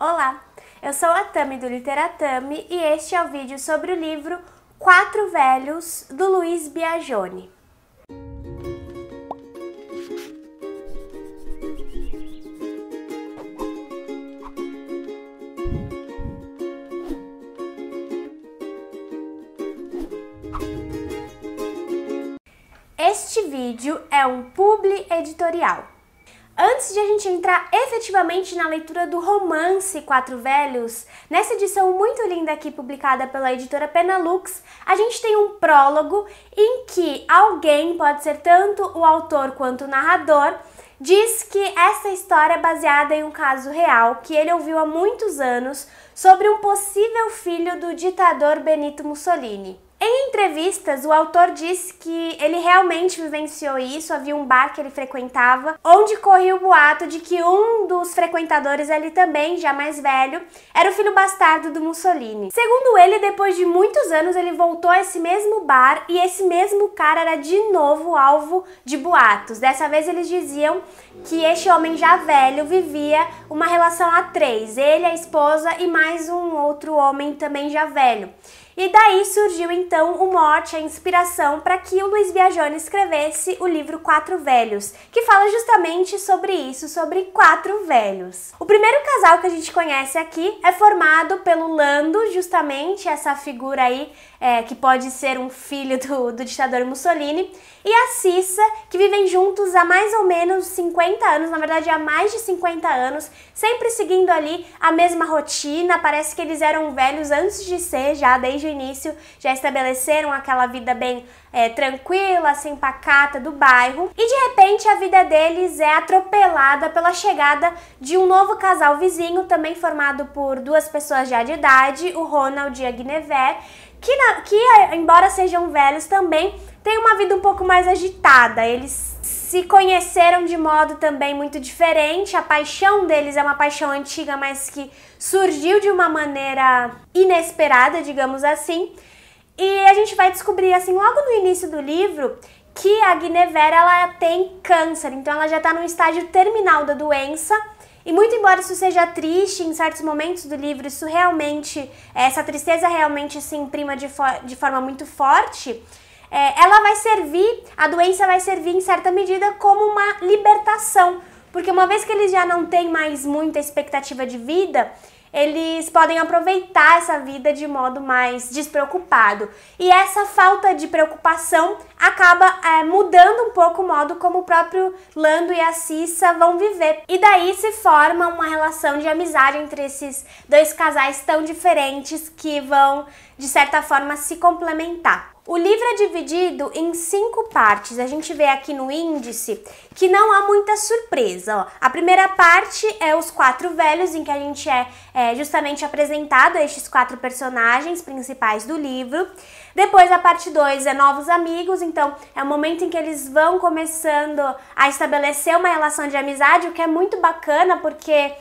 Olá, eu sou a Tami do Literatami e este é o vídeo sobre o livro Quatro Velhos, do Luiz Biagione. Este vídeo é um publi editorial Antes de a gente entrar efetivamente na leitura do romance Quatro Velhos, nessa edição muito linda aqui publicada pela editora Penalux, a gente tem um prólogo em que alguém, pode ser tanto o autor quanto o narrador, diz que essa história é baseada em um caso real que ele ouviu há muitos anos sobre um possível filho do ditador Benito Mussolini. Em entrevistas, o autor disse que ele realmente vivenciou isso, havia um bar que ele frequentava, onde corria o boato de que um dos frequentadores ali também, já mais velho, era o filho bastardo do Mussolini. Segundo ele, depois de muitos anos, ele voltou a esse mesmo bar e esse mesmo cara era de novo alvo de boatos. Dessa vez eles diziam que este homem já velho vivia uma relação a três, ele, a esposa e mais um outro homem também já velho. E daí surgiu então o mote, a inspiração para que o Luiz Viajone escrevesse o livro Quatro Velhos, que fala justamente sobre isso, sobre quatro velhos. O primeiro casal que a gente conhece aqui é formado pelo Lando, justamente essa figura aí é, que pode ser um filho do, do ditador Mussolini, e a Cissa, que vivem juntos há mais ou menos 50 anos, na verdade há mais de 50 anos, sempre seguindo ali a mesma rotina, parece que eles eram velhos antes de ser já, desde o início já estabeleceram aquela vida bem é, tranquila, assim, pacata do bairro. E de repente a vida deles é atropelada pela chegada de um novo casal vizinho, também formado por duas pessoas já de idade, o Ronald e a Guinevere, que, na, que é, embora sejam velhos também, tem uma vida um pouco mais agitada. Eles se conheceram de modo também muito diferente. A paixão deles é uma paixão antiga, mas que surgiu de uma maneira inesperada, digamos assim. E a gente vai descobrir assim logo no início do livro que a Guinevere ela tem câncer, então ela já está no estágio terminal da doença. E muito embora isso seja triste em certos momentos do livro, isso realmente essa tristeza realmente se imprima de, fo de forma muito forte é, ela vai servir, a doença vai servir em certa medida como uma libertação, porque uma vez que eles já não têm mais muita expectativa de vida, eles podem aproveitar essa vida de modo mais despreocupado. E essa falta de preocupação acaba é, mudando um pouco o modo como o próprio Lando e a Cissa vão viver. E daí se forma uma relação de amizade entre esses dois casais tão diferentes que vão, de certa forma, se complementar. O livro é dividido em cinco partes. A gente vê aqui no índice que não há muita surpresa. Ó. A primeira parte é os quatro velhos, em que a gente é, é justamente apresentado a estes quatro personagens principais do livro. Depois a parte 2 é novos amigos, então é o momento em que eles vão começando a estabelecer uma relação de amizade, o que é muito bacana porque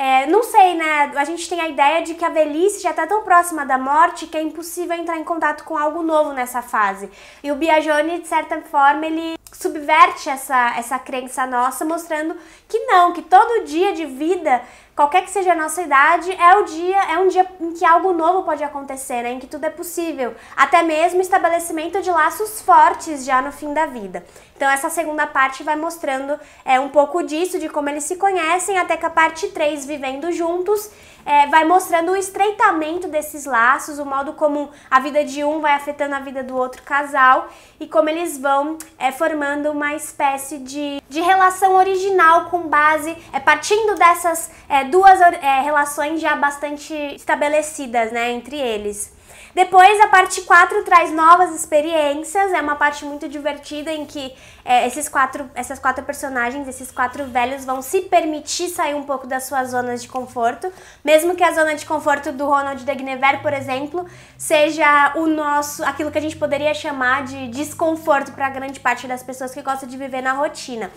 é, não sei, né? A gente tem a ideia de que a velhice já está tão próxima da morte que é impossível entrar em contato com algo novo nessa fase. E o Biagione, de certa forma, ele subverte essa, essa crença nossa, mostrando que não, que todo dia de vida qualquer que seja a nossa idade, é o dia, é um dia em que algo novo pode acontecer, né? em que tudo é possível, até mesmo estabelecimento de laços fortes já no fim da vida. Então essa segunda parte vai mostrando é um pouco disso, de como eles se conhecem, até que a parte 3, vivendo juntos, é, vai mostrando o estreitamento desses laços, o modo como a vida de um vai afetando a vida do outro casal e como eles vão é, formando uma espécie de, de relação original com base, é, partindo dessas é, duas é, relações já bastante estabelecidas né, entre eles. Depois, a parte 4 traz novas experiências, é uma parte muito divertida em que é, esses quatro, essas quatro personagens, esses quatro velhos, vão se permitir sair um pouco das suas zonas de conforto, mesmo que a zona de conforto do Ronald de Guinevere, por exemplo, seja o nosso, aquilo que a gente poderia chamar de desconforto para grande parte das pessoas que gostam de viver na rotina.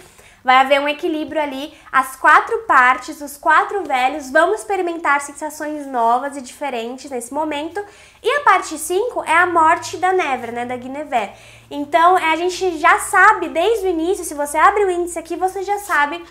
Vai haver um equilíbrio ali, as quatro partes, os quatro velhos vão experimentar sensações novas e diferentes nesse momento. E a parte 5 é a morte da Nevra, né, da Guinevere. Então, é, a gente já sabe desde o início, se você abre o índice aqui, você já sabe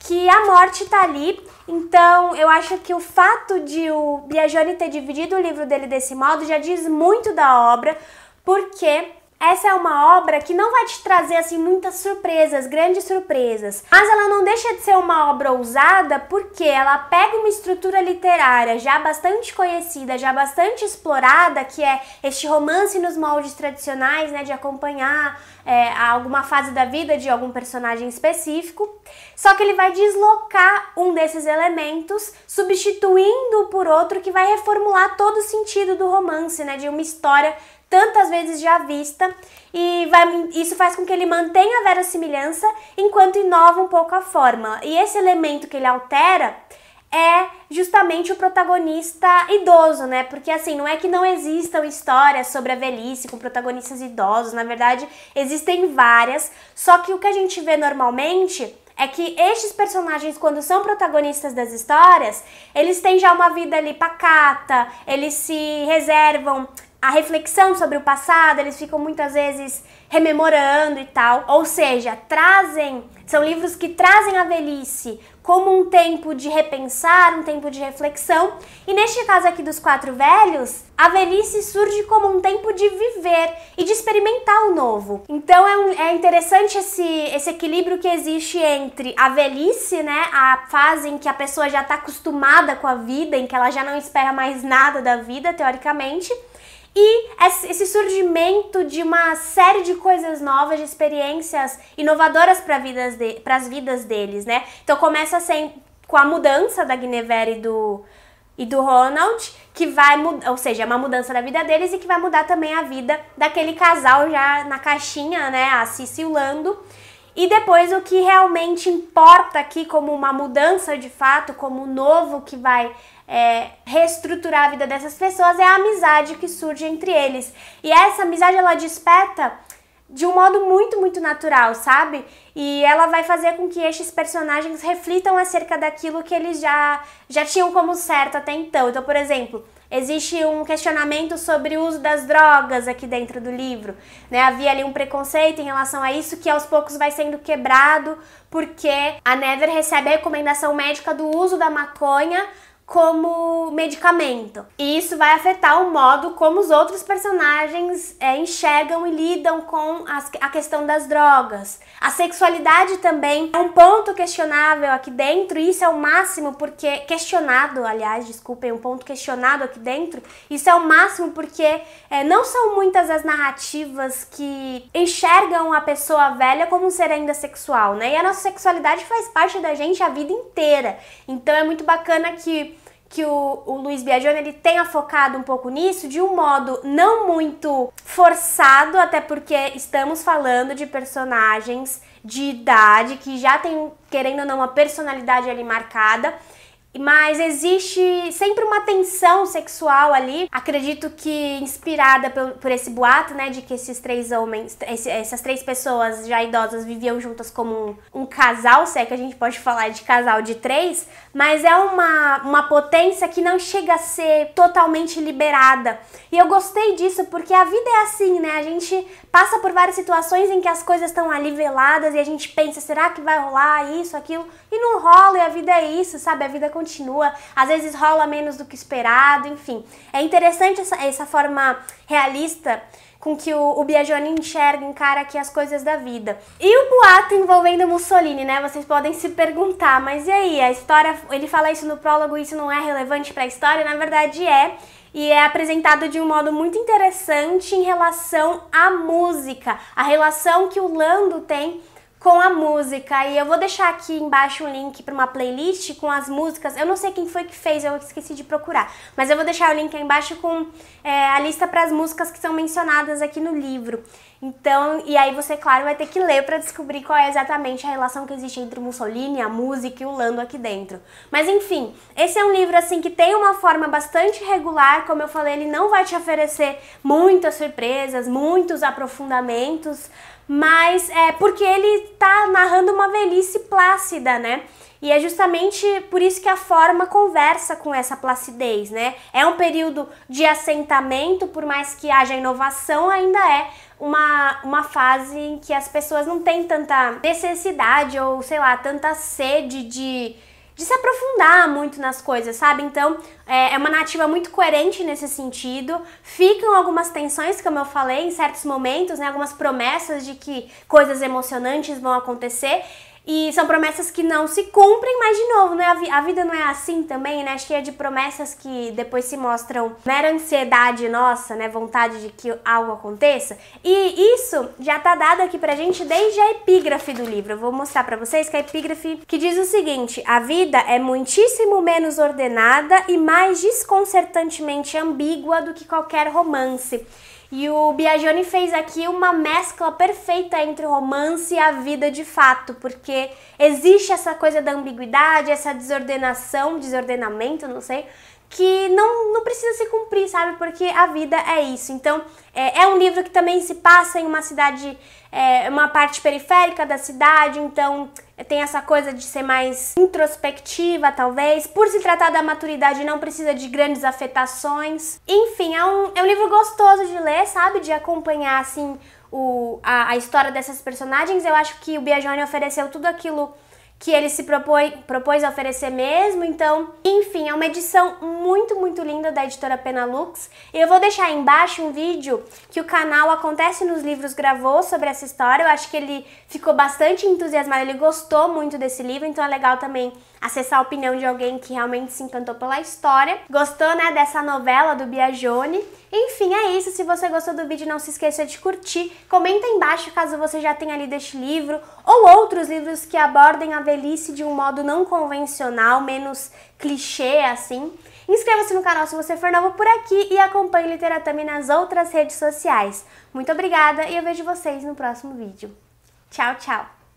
que a morte tá ali. Então, eu acho que o fato de o Biagione ter dividido o livro dele desse modo já diz muito da obra, porque essa é uma obra que não vai te trazer assim muitas surpresas, grandes surpresas, mas ela não deixa de ser uma obra ousada porque ela pega uma estrutura literária já bastante conhecida, já bastante explorada, que é este romance nos moldes tradicionais, né, de acompanhar é, alguma fase da vida de algum personagem específico, só que ele vai deslocar um desses elementos, substituindo por outro que vai reformular todo o sentido do romance, né, de uma história tantas vezes já vista e vai, isso faz com que ele mantenha a verossimilhança enquanto inova um pouco a forma. E esse elemento que ele altera é justamente o protagonista idoso, né? Porque assim, não é que não existam histórias sobre a velhice com protagonistas idosos, na verdade, existem várias, só que o que a gente vê normalmente é que estes personagens, quando são protagonistas das histórias, eles têm já uma vida ali pacata, eles se reservam a reflexão sobre o passado, eles ficam muitas vezes rememorando e tal. Ou seja, trazem, são livros que trazem a velhice como um tempo de repensar, um tempo de reflexão. E neste caso aqui dos quatro velhos, a velhice surge como um tempo de viver e de experimentar o novo. Então é, um, é interessante esse, esse equilíbrio que existe entre a velhice, né, a fase em que a pessoa já está acostumada com a vida, em que ela já não espera mais nada da vida, teoricamente e esse surgimento de uma série de coisas novas, de experiências inovadoras para vidas de, as vidas deles, né? Então começa sem, com a mudança da Guinevere e do, e do Ronald, que vai mudar, ou seja, é uma mudança na vida deles e que vai mudar também a vida daquele casal já na caixinha, né? A e o Lando. E depois o que realmente importa aqui como uma mudança de fato, como um novo que vai é, reestruturar a vida dessas pessoas é a amizade que surge entre eles. E essa amizade ela desperta de um modo muito, muito natural, sabe? E ela vai fazer com que estes personagens reflitam acerca daquilo que eles já, já tinham como certo até então. Então, por exemplo, existe um questionamento sobre o uso das drogas aqui dentro do livro. Né? Havia ali um preconceito em relação a isso que aos poucos vai sendo quebrado, porque a Never recebe a recomendação médica do uso da maconha como medicamento. E isso vai afetar o modo como os outros personagens é, enxergam e lidam com as, a questão das drogas. A sexualidade também é um ponto questionável aqui dentro, e isso é o máximo porque. questionado, aliás, desculpem, um ponto questionado aqui dentro, isso é o máximo porque é, não são muitas as narrativas que enxergam a pessoa velha como um ser ainda sexual, né? E a nossa sexualidade faz parte da gente a vida inteira. Então é muito bacana que que o, o Luiz Biagione ele tenha focado um pouco nisso de um modo não muito forçado, até porque estamos falando de personagens de idade que já tem, querendo ou não, uma personalidade ali marcada mas existe sempre uma tensão sexual ali, acredito que inspirada por, por esse boato, né, de que esses três homens, esse, essas três pessoas já idosas viviam juntas como um, um, casal, se é que a gente pode falar de casal de três, mas é uma, uma potência que não chega a ser totalmente liberada. E eu gostei disso porque a vida é assim, né, a gente passa por várias situações em que as coisas estão ali veladas e a gente pensa, será que vai rolar isso, aquilo? E não rola e a vida é isso, sabe, a vida continua continua, às vezes rola menos do que esperado, enfim. É interessante essa, essa forma realista com que o, o Biagione enxerga, encara aqui as coisas da vida. E o boato envolvendo Mussolini, né? Vocês podem se perguntar, mas e aí? A história, ele fala isso no prólogo, isso não é relevante para a história? Na verdade é. E é apresentado de um modo muito interessante em relação à música, a relação que o Lando tem com a música. E eu vou deixar aqui embaixo um link para uma playlist com as músicas. Eu não sei quem foi que fez, eu esqueci de procurar. Mas eu vou deixar o link aí embaixo com é, a lista para as músicas que são mencionadas aqui no livro. Então, e aí você, claro, vai ter que ler para descobrir qual é exatamente a relação que existe entre o Mussolini, a música e o Lando aqui dentro. Mas enfim, esse é um livro assim que tem uma forma bastante regular, como eu falei, ele não vai te oferecer muitas surpresas, muitos aprofundamentos, mas é porque ele está narrando uma velhice plácida, né? E é justamente por isso que a forma conversa com essa placidez, né? É um período de assentamento, por mais que haja inovação, ainda é uma, uma fase em que as pessoas não têm tanta necessidade ou, sei lá, tanta sede de de se aprofundar muito nas coisas, sabe? Então é, é, uma narrativa muito coerente nesse sentido. Ficam algumas tensões, como eu falei, em certos momentos, né? Algumas promessas de que coisas emocionantes vão acontecer. E são promessas que não se cumprem, mas de novo, né? A, vida não é assim também, né? Cheia é de promessas que depois se mostram mera né, ansiedade nossa, né? Vontade de que algo aconteça. E isso já tá dado aqui pra gente desde a epígrafe do livro. Eu vou mostrar pra vocês que a epígrafe que diz o seguinte: a vida é muitíssimo menos ordenada e mais desconcertantemente ambígua do que qualquer romance. E o Biagione fez aqui uma mescla perfeita entre o romance e a vida de fato, porque existe essa coisa da ambiguidade, essa desordenação, desordenamento, não sei, que não, não precisa se cumprir, sabe? Porque a vida é isso. Então, é, é um livro que também se passa em uma cidade, é, uma parte periférica da cidade, então tem essa coisa de ser mais introspectiva, talvez. Por se tratar da maturidade, não precisa de grandes afetações. Enfim, é um, é um livro gostoso de ler, sabe? De acompanhar, assim, o, a, a história dessas personagens. Eu acho que o Biagione ofereceu tudo aquilo que ele se propõe, propôs a oferecer mesmo. Então, enfim, é uma edição muito, muito linda da editora Penalux. E eu vou deixar aí embaixo um vídeo que o canal Acontece nos Livros gravou sobre essa história. Eu acho que ele ficou bastante entusiasmado, ele gostou muito desse livro, então é legal também acessar a opinião de alguém que realmente se encantou pela história, gostou né, dessa novela do Biagione. Enfim, é isso. Se você gostou do vídeo, não se esqueça de curtir. Comenta embaixo caso você já tenha lido este livro ou outros livros que abordem a velhice de um modo não convencional, menos clichê assim. Inscreva-se no canal se você for novo por aqui e acompanhe o Literatame nas outras redes sociais. Muito obrigada e eu vejo vocês no próximo vídeo. Tchau, tchau!